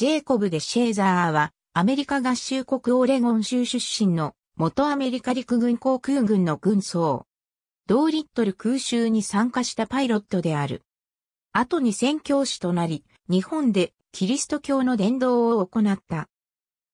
ジェイコブ・デ・シェーザーは、アメリカ合衆国オレゴン州出身の、元アメリカ陸軍航空軍の軍曹。同リットル空襲に参加したパイロットである。後に宣教師となり、日本でキリスト教の伝道を行った。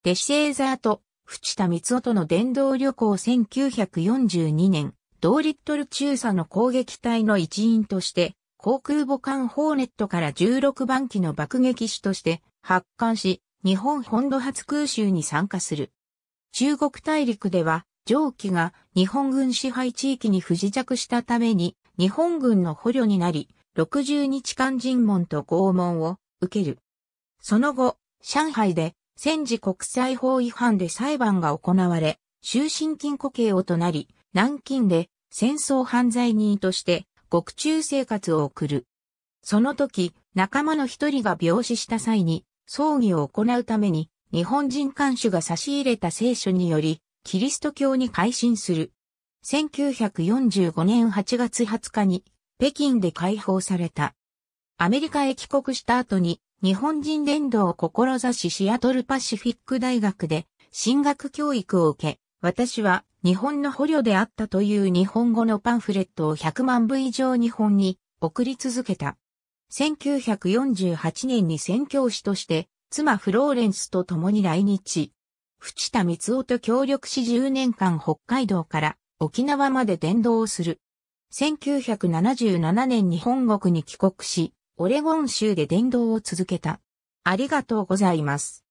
デシェーザーと淵田光夫との伝道旅行1942年、同リットル中佐の攻撃隊の一員として航空母艦ホーネットから16番機の爆撃手として発艦し、日本本土初空襲に参加する。中国大陸では、上記が日本軍支配地域に不時着したために、日本軍の捕虜になり、60日間尋問と拷問を受ける。その後、上海で戦時国際法違反で裁判が行われ、終身禁固刑をとなり、南京で戦争犯罪人として獄中生活を送る。その時、仲間の一人が病死した際に、葬儀を行うために、日本人監守が差し入れた聖書により、キリスト教に改信する。1945年8月20日に、北京で解放された。アメリカへ帰国した後に、日本人伝道を志しシアトルパシフィック大学で、進学教育を受け、私は日本の捕虜であったという日本語のパンフレットを100万部以上日本に送り続けた。1948年に宣教師として、妻フローレンスと共に来日。淵田光夫と協力し10年間北海道から沖縄まで伝道をする。1977年に本国に帰国し、オレゴン州で伝道を続けた。ありがとうございます。